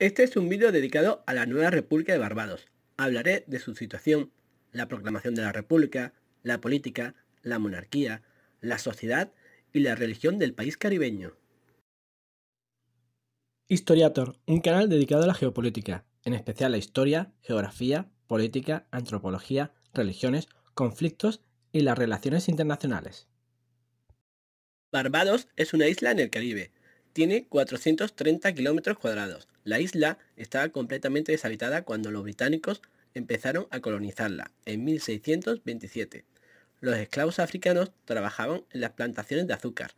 Este es un vídeo dedicado a la nueva República de Barbados. Hablaré de su situación, la proclamación de la República, la política, la monarquía, la sociedad y la religión del país caribeño. Historiator, un canal dedicado a la geopolítica, en especial la historia, geografía, política, antropología, religiones, conflictos y las relaciones internacionales. Barbados es una isla en el Caribe, tiene 430 kilómetros cuadrados. La isla estaba completamente deshabitada cuando los británicos empezaron a colonizarla en 1627. Los esclavos africanos trabajaban en las plantaciones de azúcar,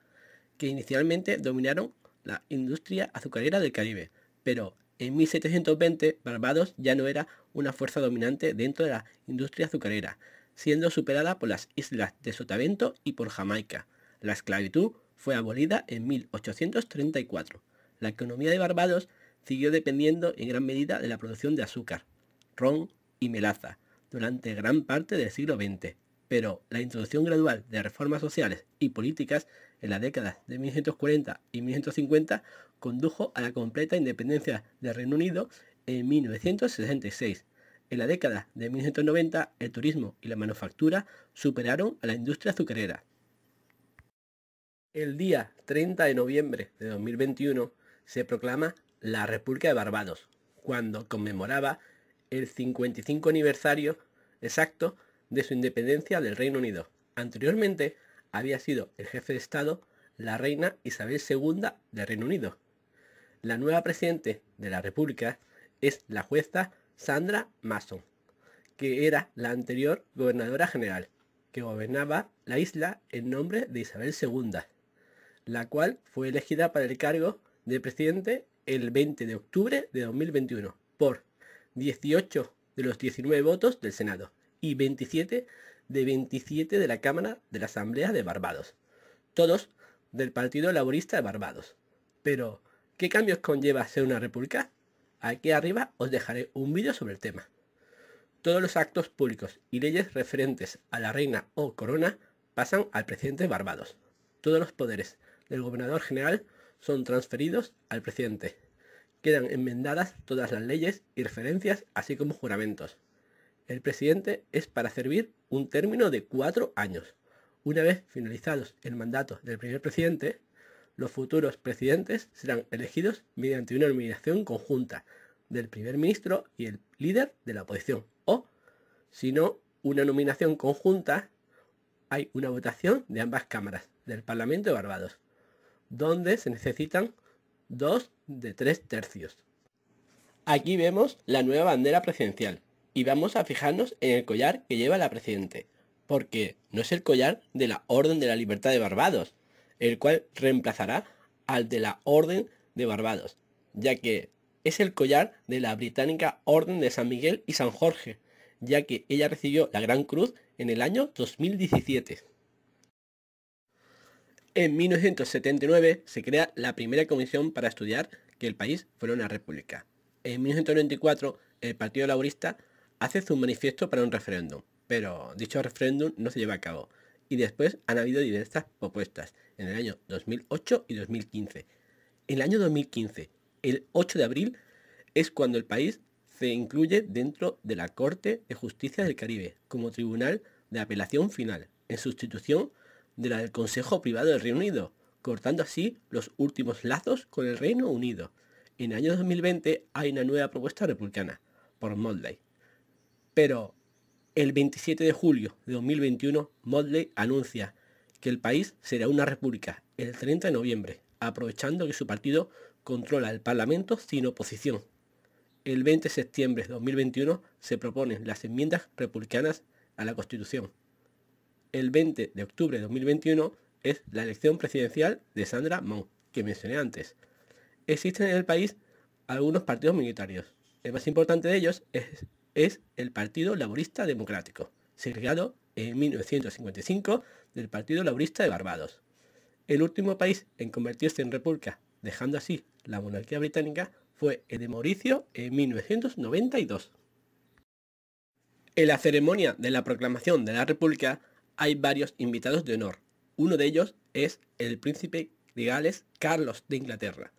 que inicialmente dominaron la industria azucarera del Caribe, pero en 1720 Barbados ya no era una fuerza dominante dentro de la industria azucarera, siendo superada por las islas de Sotavento y por Jamaica. La esclavitud fue abolida en 1834. La economía de Barbados siguió dependiendo en gran medida de la producción de azúcar, ron y melaza durante gran parte del siglo XX, pero la introducción gradual de reformas sociales y políticas en las décadas de 1940 y 1950 condujo a la completa independencia del Reino Unido en 1966. En la década de 1990 el turismo y la manufactura superaron a la industria azucarera. El día 30 de noviembre de 2021 se proclama la República de Barbados, cuando conmemoraba el 55 aniversario exacto de su independencia del Reino Unido. Anteriormente había sido el jefe de Estado la reina Isabel II del Reino Unido. La nueva presidente de la República es la jueza Sandra Mason, que era la anterior gobernadora general, que gobernaba la isla en nombre de Isabel II la cual fue elegida para el cargo de presidente el 20 de octubre de 2021 por 18 de los 19 votos del Senado y 27 de 27 de la Cámara de la Asamblea de Barbados, todos del Partido Laborista de Barbados. Pero, ¿qué cambios conlleva ser una república? Aquí arriba os dejaré un vídeo sobre el tema. Todos los actos públicos y leyes referentes a la reina o corona pasan al presidente de Barbados. Todos los poderes del gobernador general son transferidos al presidente. Quedan enmendadas todas las leyes y referencias, así como juramentos. El presidente es para servir un término de cuatro años. Una vez finalizados el mandato del primer presidente, los futuros presidentes serán elegidos mediante una nominación conjunta del primer ministro y el líder de la oposición. O, si no, una nominación conjunta, hay una votación de ambas cámaras del Parlamento de Barbados donde se necesitan dos de tres tercios. Aquí vemos la nueva bandera presidencial y vamos a fijarnos en el collar que lleva la presidente, porque no es el collar de la Orden de la Libertad de Barbados, el cual reemplazará al de la Orden de Barbados, ya que es el collar de la británica Orden de San Miguel y San Jorge, ya que ella recibió la Gran Cruz en el año 2017. En 1979 se crea la primera comisión para estudiar que el país fuera una república. En 1994 el Partido Laborista hace su manifiesto para un referéndum, pero dicho referéndum no se lleva a cabo. Y después han habido diversas propuestas en el año 2008 y 2015. el año 2015, el 8 de abril, es cuando el país se incluye dentro de la Corte de Justicia del Caribe como tribunal de apelación final, en sustitución de la del Consejo Privado del Reino Unido, cortando así los últimos lazos con el Reino Unido. En el año 2020 hay una nueva propuesta republicana por Modley, Pero el 27 de julio de 2021, Modley anuncia que el país será una república el 30 de noviembre, aprovechando que su partido controla el Parlamento sin oposición. El 20 de septiembre de 2021 se proponen las enmiendas republicanas a la Constitución el 20 de octubre de 2021 es la elección presidencial de Sandra Mon, que mencioné antes. Existen en el país algunos partidos minoritarios. El más importante de ellos es, es el Partido Laborista Democrático, segregado en 1955 del Partido Laborista de Barbados. El último país en convertirse en república, dejando así la monarquía británica, fue el de Mauricio en 1992. En la ceremonia de la proclamación de la República hay varios invitados de honor. Uno de ellos es el príncipe de Gales Carlos de Inglaterra,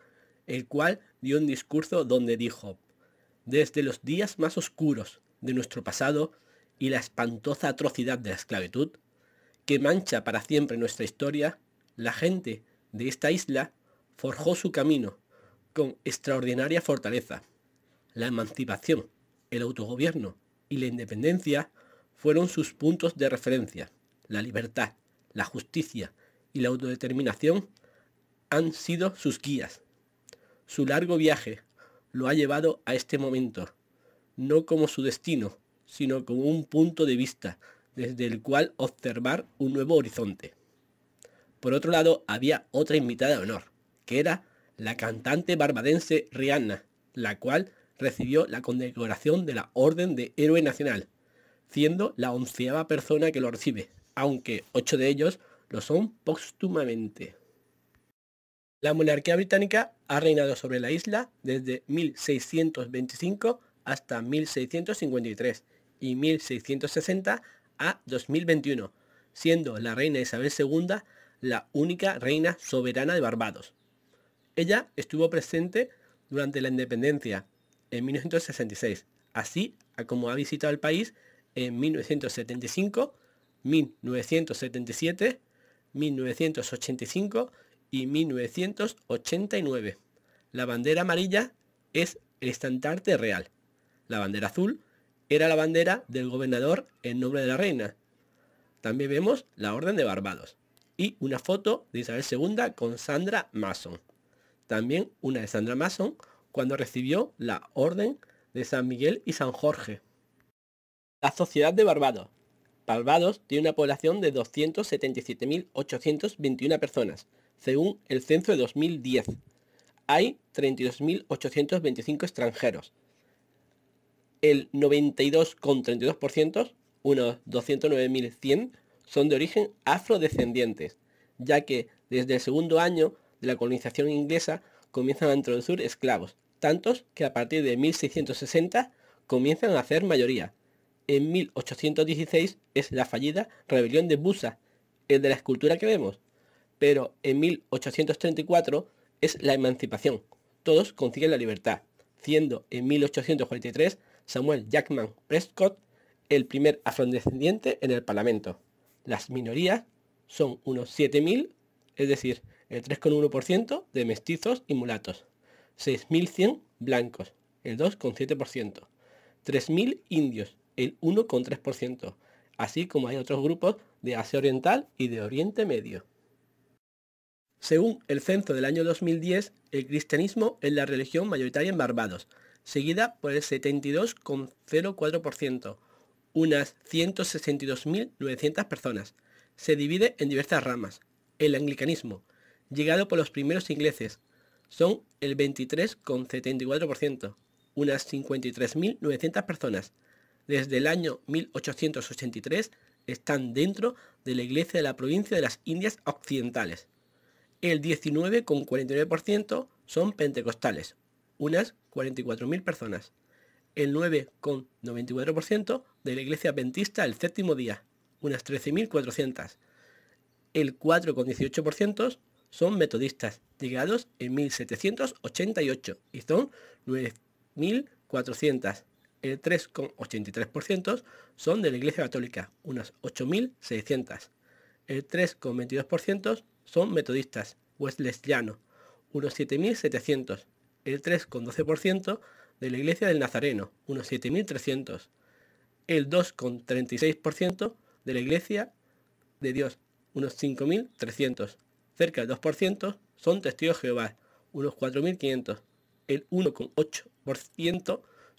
el cual dio un discurso donde dijo, desde los días más oscuros de nuestro pasado y la espantosa atrocidad de la esclavitud, que mancha para siempre nuestra historia, la gente de esta isla forjó su camino con extraordinaria fortaleza. La emancipación, el autogobierno y la independencia fueron sus puntos de referencia la libertad, la justicia y la autodeterminación han sido sus guías. Su largo viaje lo ha llevado a este momento, no como su destino, sino como un punto de vista desde el cual observar un nuevo horizonte. Por otro lado, había otra invitada de honor, que era la cantante barbadense Rihanna, la cual recibió la condecoración de la Orden de Héroe Nacional, siendo la onceava persona que lo recibe aunque ocho de ellos lo son póstumamente. La monarquía británica ha reinado sobre la isla desde 1625 hasta 1653 y 1660 a 2021, siendo la reina Isabel II la única reina soberana de Barbados. Ella estuvo presente durante la independencia en 1966, así como ha visitado el país en 1975 1977, 1985 y 1989. La bandera amarilla es el estandarte real. La bandera azul era la bandera del gobernador en nombre de la reina. También vemos la Orden de Barbados y una foto de Isabel II con Sandra Mason. También una de Sandra Mason cuando recibió la Orden de San Miguel y San Jorge. La Sociedad de Barbados Salvados tiene una población de 277.821 personas, según el censo de 2010. Hay 32.825 extranjeros. El 92,32%, unos 209.100, son de origen afrodescendientes, ya que desde el segundo año de la colonización inglesa comienzan a introducir esclavos, tantos que a partir de 1660 comienzan a hacer mayoría, en 1816 es la fallida rebelión de Busa, el de la escultura que vemos, pero en 1834 es la emancipación. Todos consiguen la libertad, siendo en 1843 Samuel Jackman Prescott el primer afrodescendiente en el Parlamento. Las minorías son unos 7.000, es decir, el 3,1% de mestizos y mulatos, 6.100 blancos, el 2,7%, 3.000 indios, el 1,3%, así como hay otros grupos de Asia Oriental y de Oriente Medio. Según el censo del año 2010, el cristianismo es la religión mayoritaria en Barbados, seguida por el 72,04%, unas 162.900 personas. Se divide en diversas ramas. El anglicanismo, llegado por los primeros ingleses, son el 23,74%, unas 53.900 personas desde el año 1883 están dentro de la Iglesia de la provincia de las Indias Occidentales. El 19,49% son pentecostales, unas 44.000 personas. El 9,94% de la Iglesia Adventista el séptimo día, unas 13.400. El 4,18% son metodistas, llegados en 1788, y son 9.400 el 3,83% son de la Iglesia Católica, unas 8.600. El 3,22% son metodistas, wesleyanos, unos 7.700. El 3,12% de la Iglesia del Nazareno, unos 7.300. El 2,36% de la Iglesia de Dios, unos 5.300. Cerca del 2% son testigos de Jehová, unos 4.500. El 1,8%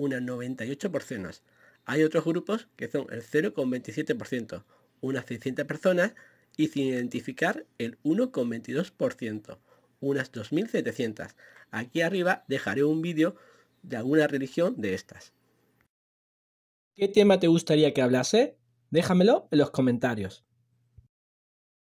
unas 98 Hay otros grupos que son el 0,27%, unas 600 personas, y sin identificar el 1,22%, unas 2.700. Aquí arriba dejaré un vídeo de alguna religión de estas. ¿Qué tema te gustaría que hablase? Déjamelo en los comentarios.